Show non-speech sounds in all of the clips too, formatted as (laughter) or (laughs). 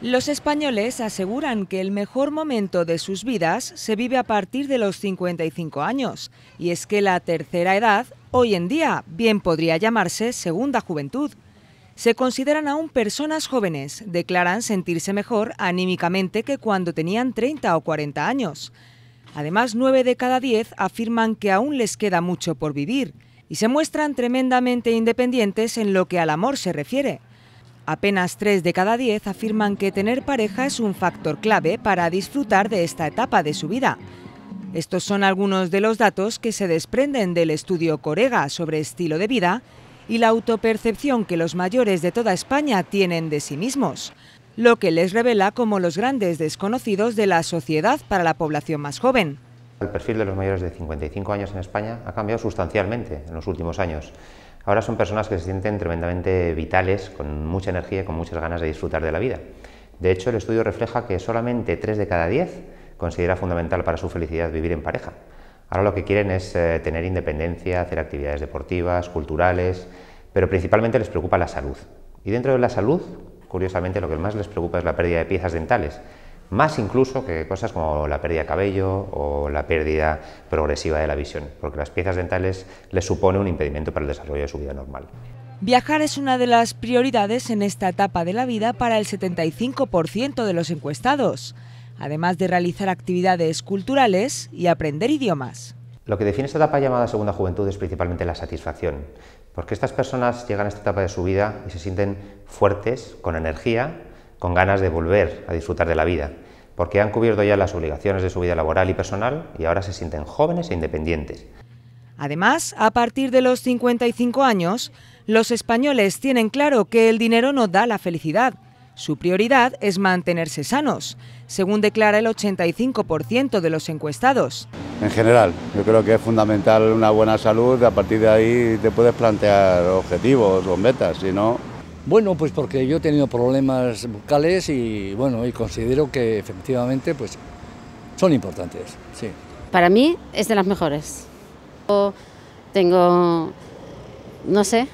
Los españoles aseguran que el mejor momento de sus vidas se vive a partir de los 55 años, y es que la tercera edad, hoy en día, bien podría llamarse segunda juventud. Se consideran aún personas jóvenes, declaran sentirse mejor anímicamente que cuando tenían 30 o 40 años. Además, 9 de cada 10 afirman que aún les queda mucho por vivir y se muestran tremendamente independientes en lo que al amor se refiere. Apenas tres de cada diez afirman que tener pareja es un factor clave para disfrutar de esta etapa de su vida. Estos son algunos de los datos que se desprenden del estudio Corega sobre estilo de vida y la autopercepción que los mayores de toda España tienen de sí mismos, lo que les revela como los grandes desconocidos de la sociedad para la población más joven. El perfil de los mayores de 55 años en España ha cambiado sustancialmente en los últimos años. Ahora son personas que se sienten tremendamente vitales, con mucha energía y con muchas ganas de disfrutar de la vida. De hecho, el estudio refleja que solamente 3 de cada 10 considera fundamental para su felicidad vivir en pareja. Ahora lo que quieren es eh, tener independencia, hacer actividades deportivas, culturales, pero principalmente les preocupa la salud. Y dentro de la salud, curiosamente, lo que más les preocupa es la pérdida de piezas dentales, más incluso que cosas como la pérdida de cabello o la pérdida progresiva de la visión, porque las piezas dentales les supone un impedimento para el desarrollo de su vida normal. Viajar es una de las prioridades en esta etapa de la vida para el 75% de los encuestados, además de realizar actividades culturales y aprender idiomas. Lo que define esta etapa llamada segunda juventud es principalmente la satisfacción, porque estas personas llegan a esta etapa de su vida y se sienten fuertes, con energía con ganas de volver a disfrutar de la vida, porque han cubierto ya las obligaciones de su vida laboral y personal y ahora se sienten jóvenes e independientes. Además, a partir de los 55 años, los españoles tienen claro que el dinero no da la felicidad. Su prioridad es mantenerse sanos, según declara el 85% de los encuestados. En general, yo creo que es fundamental una buena salud, a partir de ahí te puedes plantear objetivos o metas, si no, bueno, pues porque yo he tenido problemas bucales y bueno, y considero que efectivamente pues son importantes, Para mí es de las mejores. tengo, no sé,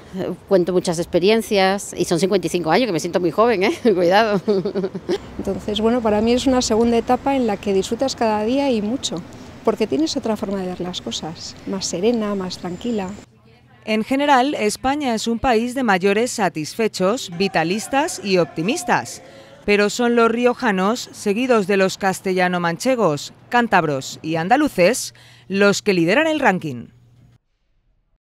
cuento muchas experiencias y son 55 años, que me siento muy joven, ¿eh? (laughs) cuidado. Entonces, bueno, para mí es una segunda etapa en la que disfrutas cada día y mucho, porque tienes otra forma de ver las cosas, más serena, más tranquila. En general, España es un país de mayores satisfechos, vitalistas y optimistas, pero son los riojanos, seguidos de los castellano-manchegos, cántabros y andaluces, los que lideran el ranking.